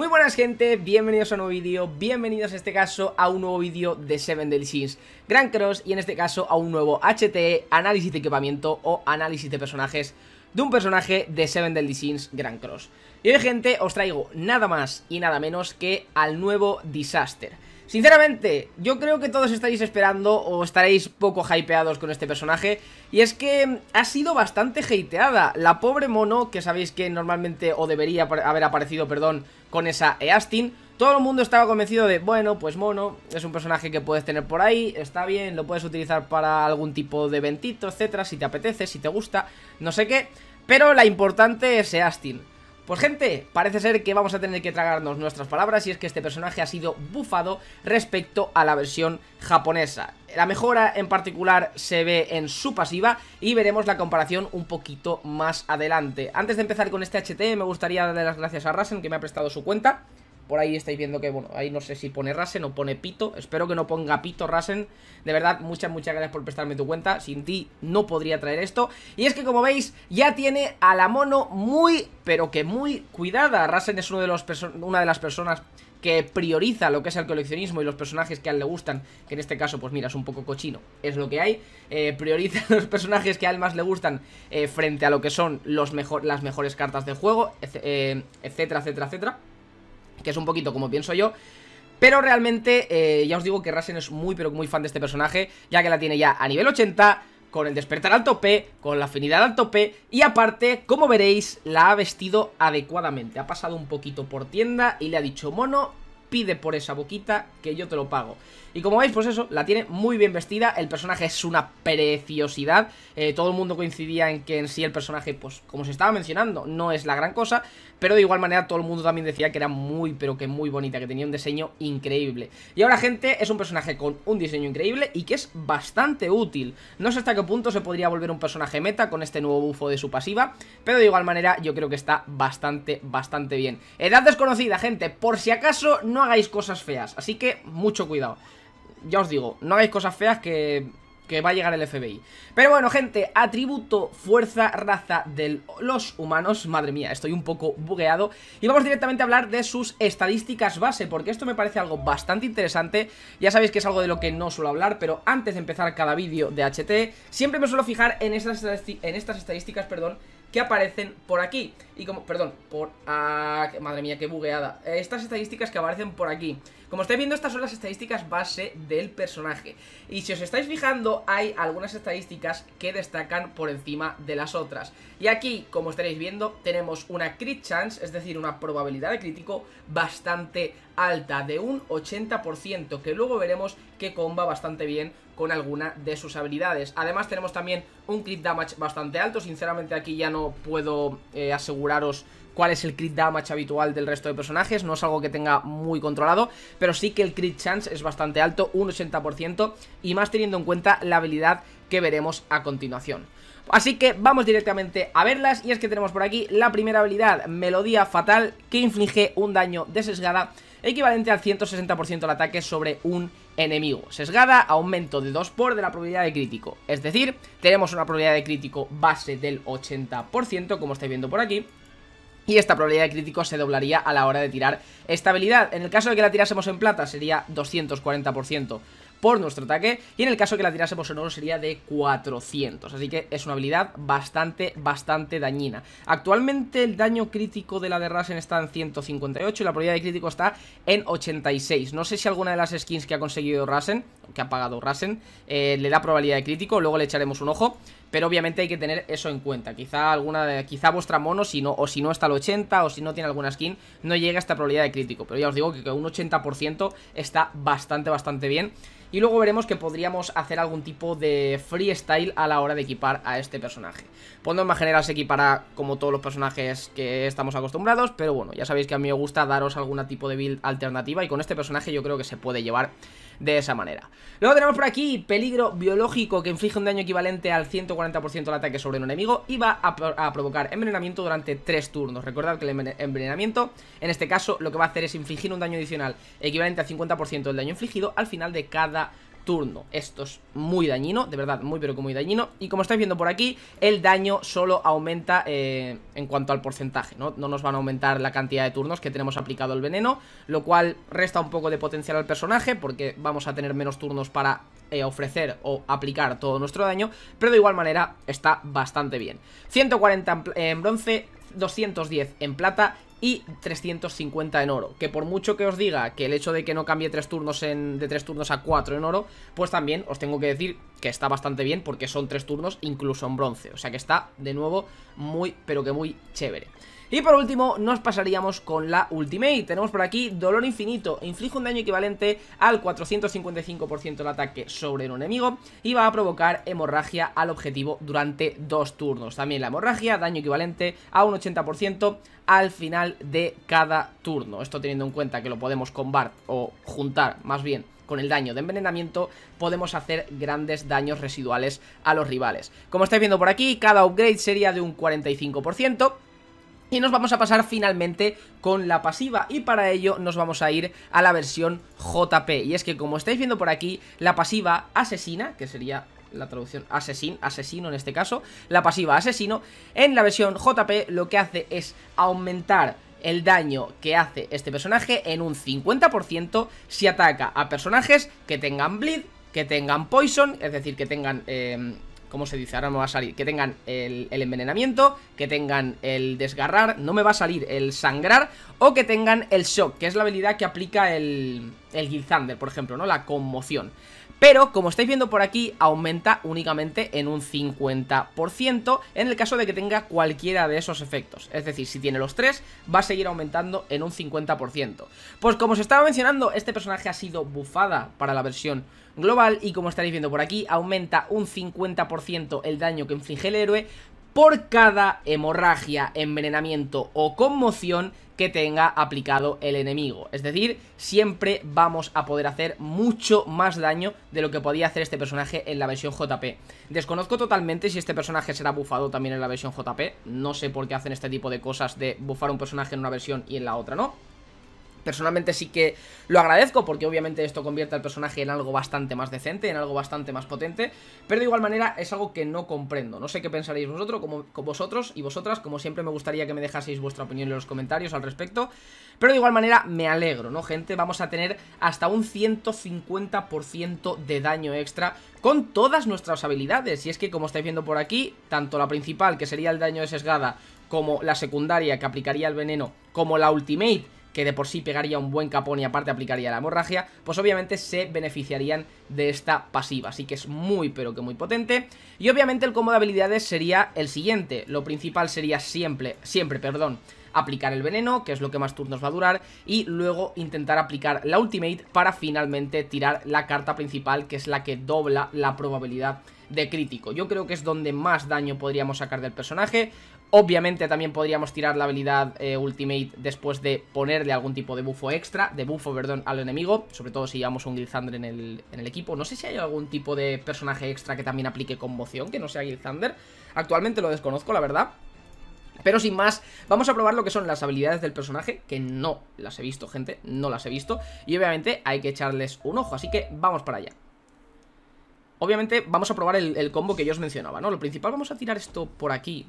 Muy buenas gente, bienvenidos a un nuevo vídeo, bienvenidos en este caso a un nuevo vídeo de Seven Deadly Sins Grand Cross y en este caso a un nuevo HTE, análisis de equipamiento o análisis de personajes de un personaje de Seven Deadly Sins Grand Cross Y hoy gente os traigo nada más y nada menos que al nuevo Disaster Sinceramente, yo creo que todos estaréis esperando o estaréis poco hypeados con este personaje y es que mm, ha sido bastante hateada. La pobre Mono, que sabéis que normalmente o debería haber aparecido, perdón, con esa Eastin, todo el mundo estaba convencido de, bueno, pues mono, es un personaje que puedes tener por ahí, está bien, lo puedes utilizar para algún tipo de eventito, etcétera, si te apetece, si te gusta, no sé qué, pero la importante es Eastin. Pues gente, parece ser que vamos a tener que tragarnos nuestras palabras y es que este personaje ha sido bufado respecto a la versión japonesa. La mejora en particular se ve en su pasiva y veremos la comparación un poquito más adelante. Antes de empezar con este HT me gustaría darle las gracias a Rasen que me ha prestado su cuenta por ahí estáis viendo que, bueno, ahí no sé si pone Rasen o pone Pito. Espero que no ponga Pito Rasen. De verdad, muchas, muchas gracias por prestarme tu cuenta. Sin ti no podría traer esto. Y es que, como veis, ya tiene a la mono muy, pero que muy cuidada. Rasen es uno de los una de las personas que prioriza lo que es el coleccionismo y los personajes que a él le gustan, que en este caso, pues mira, es un poco cochino, es lo que hay, eh, prioriza los personajes que a él más le gustan eh, frente a lo que son los mejor, las mejores cartas de juego, eh, etcétera, etcétera, etcétera que es un poquito como pienso yo. Pero realmente, eh, ya os digo que Rasen es muy, pero muy fan de este personaje, ya que la tiene ya a nivel 80, con el despertar al tope, con la afinidad al tope, y aparte, como veréis, la ha vestido adecuadamente. Ha pasado un poquito por tienda y le ha dicho, mono, pide por esa boquita que yo te lo pago. Y como veis, pues eso, la tiene muy bien vestida, el personaje es una preciosidad, eh, todo el mundo coincidía en que en sí el personaje, pues como se estaba mencionando, no es la gran cosa, pero de igual manera todo el mundo también decía que era muy, pero que muy bonita, que tenía un diseño increíble. Y ahora, gente, es un personaje con un diseño increíble y que es bastante útil. No sé hasta qué punto se podría volver un personaje meta con este nuevo bufo de su pasiva, pero de igual manera yo creo que está bastante, bastante bien. Edad desconocida, gente, por si acaso no hagáis cosas feas, así que mucho cuidado ya os digo, no hagáis cosas feas que, que va a llegar el FBI. Pero bueno, gente, atributo fuerza raza de los humanos. Madre mía, estoy un poco bugueado. Y vamos directamente a hablar de sus estadísticas base, porque esto me parece algo bastante interesante. Ya sabéis que es algo de lo que no suelo hablar, pero antes de empezar cada vídeo de HT, siempre me suelo fijar en estas, en estas estadísticas, perdón, que aparecen por aquí y como, perdón, por ah, madre mía, qué bugueada, eh, estas estadísticas que aparecen por aquí, como estáis viendo estas son las estadísticas base del personaje y si os estáis fijando hay algunas estadísticas que destacan por encima de las otras y aquí, como estaréis viendo, tenemos una crit chance, es decir, una probabilidad de crítico bastante alta, de un 80% que luego veremos que comba bastante bien con alguna de sus habilidades. Además tenemos también un crit damage bastante alto, sinceramente aquí ya no puedo eh, aseguraros cuál es el crit damage habitual del resto de personajes, no es algo que tenga muy controlado, pero sí que el crit chance es bastante alto, un 80% y más teniendo en cuenta la habilidad que veremos a continuación. Así que vamos directamente a verlas y es que tenemos por aquí la primera habilidad, Melodía Fatal, que inflige un daño de sesgada equivalente al 160% del ataque sobre un enemigo. Sesgada, aumento de 2 por de la probabilidad de crítico. Es decir, tenemos una probabilidad de crítico base del 80%, como estáis viendo por aquí, y esta probabilidad de crítico se doblaría a la hora de tirar esta habilidad. En el caso de que la tirásemos en plata sería 240% por nuestro ataque y en el caso que la tirásemos en oro sería de 400, así que es una habilidad bastante, bastante dañina. Actualmente el daño crítico de la de Rasen está en 158 y la probabilidad de crítico está en 86. No sé si alguna de las skins que ha conseguido Rasen, que ha pagado Rasen, eh, le da probabilidad de crítico, luego le echaremos un ojo. Pero obviamente hay que tener eso en cuenta. Quizá alguna quizá vuestra mono, si no, o si no está al 80, o si no tiene alguna skin, no llega a esta probabilidad de crítico. Pero ya os digo que un 80% está bastante, bastante bien. Y luego veremos que podríamos hacer algún tipo de freestyle a la hora de equipar a este personaje. en más general se equipará como todos los personajes que estamos acostumbrados, pero bueno, ya sabéis que a mí me gusta daros algún tipo de build alternativa y con este personaje yo creo que se puede llevar de esa manera. Luego tenemos por aquí peligro biológico que inflige un daño equivalente al 140 40% el ataque sobre un enemigo y va a, provocar envenenamiento durante 3 turnos. Recordad que el envenenamiento, en este caso, lo que va a hacer es infligir un daño adicional equivalente al 50% del daño infligido al final de cada turno. Esto es muy dañino, de verdad, muy pero que muy dañino. Y como estáis viendo por aquí, el daño solo aumenta eh, en cuanto al porcentaje, ¿no? No nos van a aumentar la cantidad de turnos que tenemos aplicado el veneno, lo cual resta un poco de potencial al personaje porque vamos a tener menos turnos para eh, ofrecer o aplicar todo nuestro daño, pero de igual manera está bastante bien. 140 en, bronce, 210 en plata y 350 en oro, que por mucho que os diga que el hecho de que no cambie tres turnos de 3 turnos a 4 en oro, pues también os tengo que decir que está bastante bien porque son 3 turnos incluso en bronce, o sea que está de nuevo muy pero que muy chévere. Y por último, nos pasaríamos con la Ultimate. Tenemos por aquí Dolor Infinito. Inflige un daño equivalente al 455% del ataque sobre un enemigo y va a provocar hemorragia al objetivo durante dos turnos. También la hemorragia, daño equivalente a un 80% al final de cada turno. Esto teniendo en cuenta que lo podemos combar o juntar más bien con el daño de envenenamiento podemos hacer grandes daños residuales a los rivales. Como estáis viendo por aquí, cada upgrade sería de un 45%, y nos vamos a pasar finalmente con la pasiva y para ello nos vamos a ir a la versión JP. Y es que como estáis viendo por aquí, la pasiva asesina, que sería la traducción asesin, asesino en este caso, la pasiva asesino, en la versión JP lo que hace es aumentar el daño que hace este personaje en un 50% si ataca a personajes que tengan bleed, que tengan poison, es decir, que tengan... Eh, ¿Cómo se dice? Ahora me va a salir. Que tengan el, envenenamiento, que tengan el desgarrar, no me va a salir el sangrar, o que tengan el shock, que es la habilidad que aplica el, el por ejemplo, ¿no? La conmoción pero como estáis viendo por aquí aumenta únicamente en un 50% en el caso de que tenga cualquiera de esos efectos, es decir, si tiene los tres va a seguir aumentando en un 50%. Pues como os estaba mencionando, este personaje ha sido bufada para la versión global y como estaréis viendo por aquí aumenta un 50% el daño que inflige el héroe, por cada hemorragia, envenenamiento o conmoción que tenga aplicado el enemigo. Es decir, siempre vamos a poder hacer mucho más daño de lo que podía hacer este personaje en la versión JP. Desconozco totalmente si este personaje será bufado también en la versión JP. No sé por qué hacen este tipo de cosas de bufar un personaje en una versión y en la otra, ¿no? personalmente sí que lo agradezco porque obviamente esto convierte al personaje en algo bastante más decente, en algo bastante más potente, pero de igual manera es algo que no comprendo. No sé qué pensaréis vosotros, como, vosotros y vosotras, como siempre me gustaría que me dejaseis vuestra opinión en los comentarios al respecto, pero de igual manera me alegro, ¿no, gente? Vamos a tener hasta un 150% de daño extra con todas nuestras habilidades, y es que como estáis viendo por aquí, tanto la principal, que sería el daño de sesgada, como la secundaria, que aplicaría el veneno, como la ultimate, que de por sí pegaría un buen capón y aparte aplicaría la hemorragia, pues obviamente se beneficiarían de esta pasiva, así que es muy pero que muy potente. Y obviamente el combo de habilidades sería el siguiente, lo principal sería siempre, siempre, perdón, aplicar el veneno, que es lo que más turnos va a durar, y luego intentar aplicar la ultimate para finalmente tirar la carta principal, que es la que dobla la probabilidad de crítico. Yo creo que es donde más daño podríamos sacar del personaje. Obviamente también podríamos tirar la habilidad eh, Ultimate después de ponerle algún tipo de bufo extra, de bufo, perdón, al enemigo, sobre todo si llevamos un Gilzander en el, en el equipo. No sé si hay algún tipo de personaje extra que también aplique conmoción, que no sea Thunder. Actualmente lo desconozco, la verdad. Pero sin más, vamos a probar lo que son las habilidades del personaje, que no las he visto, gente, no las he visto. Y obviamente hay que echarles un ojo, así que vamos para allá. Obviamente vamos a probar el, el combo que yo os mencionaba, ¿no? Lo principal, vamos a tirar esto por aquí,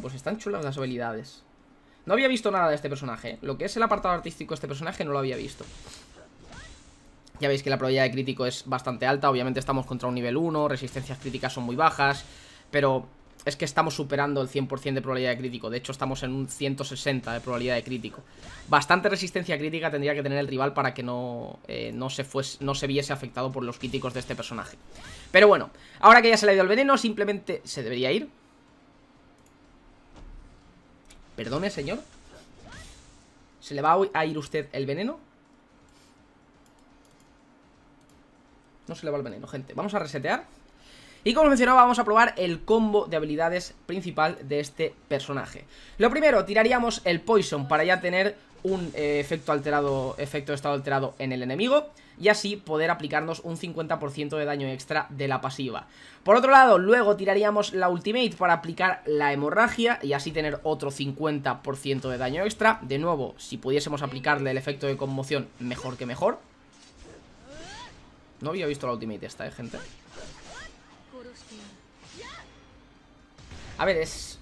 pues están chulas las habilidades. No había visto nada de este personaje. Lo que es el apartado artístico de este personaje no lo había visto. Ya veis que la probabilidad de crítico es bastante alta. Obviamente estamos contra un nivel 1, resistencias críticas son muy bajas. Pero es que estamos superando el 100% de probabilidad de crítico. De hecho, estamos en un 160 de probabilidad de crítico. Bastante resistencia crítica tendría que tener el rival para que no, eh, se no se viese afectado por los críticos de este personaje. Pero bueno, ahora que ya se le ha ido el veneno, simplemente se debería ir. Perdone, señor. ¿Se le va a ir usted el veneno? No se le va el veneno, gente. Vamos a resetear. Y como os mencionaba, vamos a probar el combo de habilidades principal de este personaje. Lo primero, tiraríamos el Poison para ya tener un eh, efecto alterado, efecto de estado alterado en el enemigo y así poder aplicarnos un 50% de daño extra de la pasiva. Por otro lado, luego tiraríamos la ultimate para aplicar la hemorragia y así tener otro 50% de daño extra. De nuevo, si pudiésemos aplicarle el efecto de conmoción, mejor que mejor. No había visto la ultimate esta, ¿eh, gente? A ver, es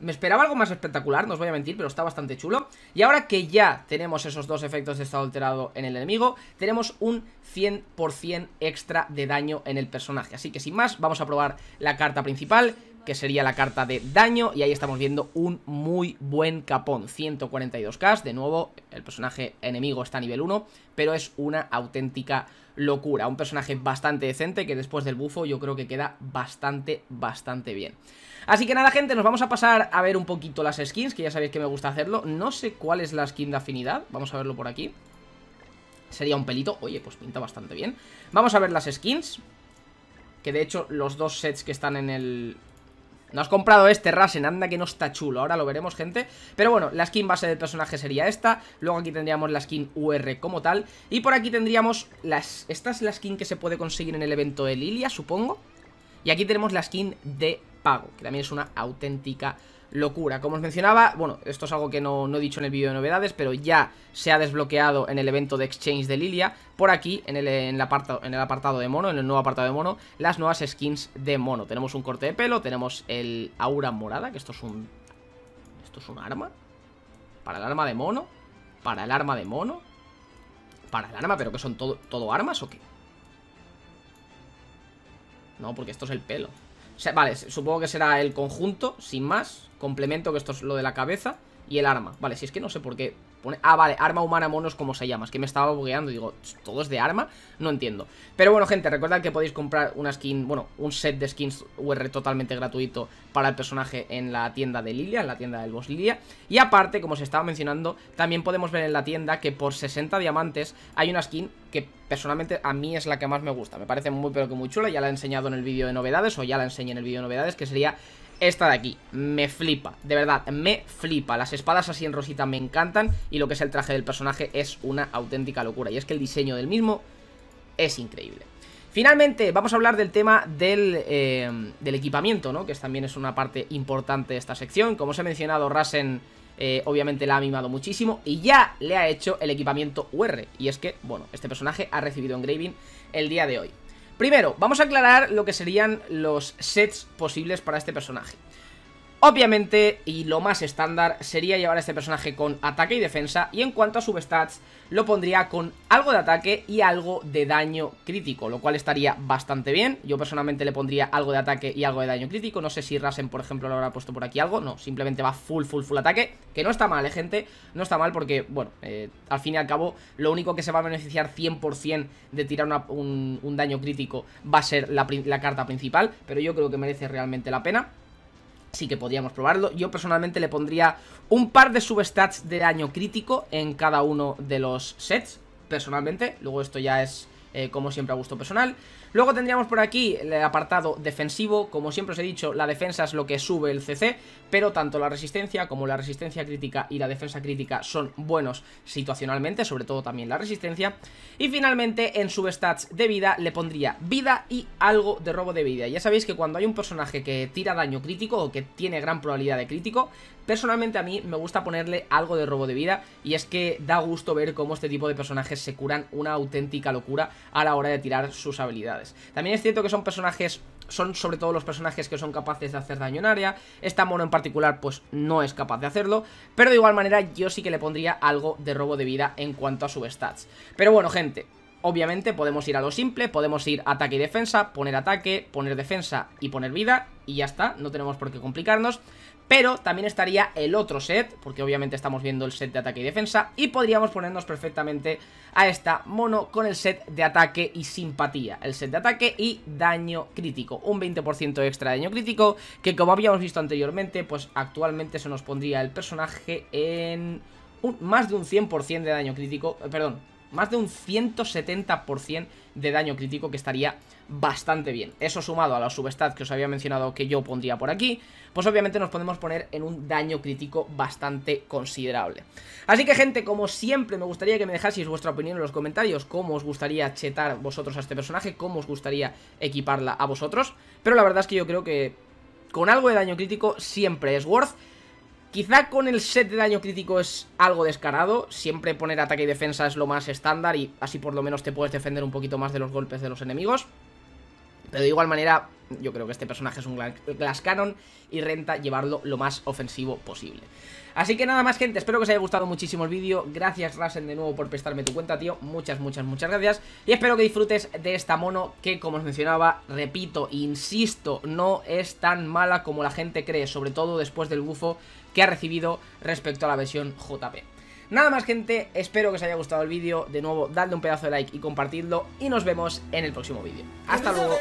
me esperaba algo más espectacular, no os voy a mentir, pero está bastante chulo. Y ahora que ya tenemos esos dos efectos de estado alterado en el enemigo, tenemos un 100% extra de daño en el personaje. Así que sin más, vamos a probar la carta principal que sería la carta de daño, y ahí estamos viendo un muy buen capón, 142k, de nuevo, el personaje enemigo está a nivel 1, pero es una auténtica locura, un personaje bastante decente que después del bufo yo creo que queda bastante, bastante bien. Así que nada gente, nos vamos a pasar a ver un poquito las skins, que ya sabéis que me gusta hacerlo, no sé cuál es la skin de afinidad, vamos a verlo por aquí. Sería un pelito, oye, pues pinta bastante bien Vamos a ver las skins Que de hecho los dos sets que están en el, no has comprado este Rasen, anda que no está chulo Ahora lo veremos, gente Pero bueno, la skin base del personaje sería esta Luego aquí tendríamos la skin UR como tal Y por aquí tendríamos las... Esta es la skin que se puede conseguir en el evento de Lilia, supongo Y aquí tenemos la skin de pago Que también es una auténtica locura. Como os mencionaba, bueno, esto es algo que no, no he dicho en el vídeo de novedades, pero ya se ha desbloqueado en el evento de Exchange de Lilia, por aquí, en el, en apartado, en el apartado de mono, en el nuevo apartado de mono, las nuevas skins de mono. Tenemos un corte de pelo, tenemos el aura morada, que esto es un... ¿Esto es un arma? ¿Para el arma de mono? ¿Para el arma de mono? ¿Para el arma? ¿Pero que son todo, todo armas o qué? No, porque esto es el pelo vale, supongo que será el conjunto, sin más. Complemento, que esto es lo de la cabeza. Y el arma. Vale, si es que no sé por qué ah, vale, arma humana monos, como se llama. Es que me estaba bugueando. Digo, ¿todo es de arma? No entiendo. Pero bueno, gente, recuerda que podéis comprar una skin, bueno, un set de skins UR totalmente gratuito para el personaje en la tienda de Lilia, en la tienda del boss Lilia. Y aparte, como se estaba mencionando, también podemos ver en la tienda que por 60 diamantes hay una skin que personalmente a mí es la que más me gusta. Me parece muy, pero que muy chula. Ya la he enseñado en el vídeo de novedades, o ya la enseñé en el vídeo de novedades, que sería esta de aquí, me flipa, de verdad, me flipa. Las espadas así en rosita me encantan y lo que es el traje del personaje es una auténtica locura. Y es que el diseño del mismo es increíble. Finalmente, vamos a hablar del tema del, eh, equipamiento, ¿no? Que también es una parte importante de esta sección. Como os he mencionado, Rasen eh, obviamente la ha mimado muchísimo y ya le ha hecho el equipamiento UR. Y es que, bueno, este personaje ha recibido engraving el día de hoy. Primero, vamos a aclarar lo que serían los sets posibles para este personaje. Obviamente, y lo más estándar, sería llevar a este personaje con ataque y defensa, y en cuanto a substats, lo pondría con algo de ataque y algo de daño crítico, lo cual estaría bastante bien. Yo personalmente le pondría algo de ataque y algo de daño crítico, no sé si Rasen, por ejemplo, lo habrá puesto por aquí algo, no, simplemente va full, full, full ataque, que no está mal, ¿eh, gente? No está mal porque, bueno, eh, al fin y al cabo, lo único que se va a beneficiar 100% de tirar un, daño crítico va a ser la carta principal, pero yo creo que merece realmente la pena sí que podríamos probarlo. Yo personalmente le pondría un par de substats de daño crítico en cada uno de los sets, personalmente. Luego esto ya es, eh, como siempre, a gusto personal. Luego tendríamos por aquí el apartado defensivo, como siempre os he dicho, la defensa es lo que sube el CC, pero tanto la resistencia como la resistencia crítica y la defensa crítica son buenos situacionalmente, sobre todo también la resistencia. Y finalmente en substats de vida le pondría vida y algo de robo de vida. Ya sabéis que cuando hay un personaje que tira daño crítico o que tiene gran probabilidad de crítico, personalmente a mí me gusta ponerle algo de robo de vida y es que da gusto ver cómo este tipo de personajes se curan una auténtica locura a la hora de tirar sus habilidades. También es cierto que son personajes, son sobre todo los personajes que son capaces de hacer daño en área. Esta mono en particular pues no es capaz de hacerlo, pero de igual manera yo sí que le pondría algo de robo de vida en cuanto a su stats. Pero bueno, gente, Obviamente podemos ir a lo simple, podemos ir ataque y defensa, poner ataque, poner defensa y poner vida y ya está, no tenemos por qué complicarnos pero también estaría el otro set, porque obviamente estamos viendo el set de ataque y defensa, y podríamos ponernos perfectamente a esta mono con el set de ataque y simpatía, el set de ataque y daño crítico, un 20% extra de daño crítico, que como habíamos visto anteriormente, pues actualmente se nos pondría el personaje en... más de un 100% de daño crítico, eh, perdón, más de un 170% de daño crítico que estaría bastante bien. Eso sumado a la subestad que os había mencionado que yo pondría por aquí, pues obviamente nos podemos poner en un daño crítico bastante considerable. Así que gente, como siempre, me gustaría que me dejaseis vuestra opinión en los comentarios, cómo os gustaría chetar vosotros a este personaje, cómo os gustaría equiparla a vosotros, pero la verdad es que yo creo que con algo de daño crítico siempre es worth Quizá con el set de daño crítico es algo descarado, siempre poner ataque y defensa es lo más estándar y así por lo menos te puedes defender un poquito más de los golpes de los enemigos. Pero de igual manera, yo creo que este personaje es un Glass Cannon y renta llevarlo lo más ofensivo posible. Así que nada más, gente, espero que os haya gustado muchísimo el vídeo. Gracias, Rasen, de nuevo por prestarme tu cuenta, tío. Muchas, muchas, muchas gracias. Y espero que disfrutes de esta mono que, como os mencionaba, repito, insisto, no es tan mala como la gente cree, sobre todo después del bufo que ha recibido respecto a la versión JP. Nada más gente, espero que os haya gustado el vídeo, de nuevo dadle un pedazo de like y compartidlo y nos vemos en el próximo vídeo. ¡Hasta luego!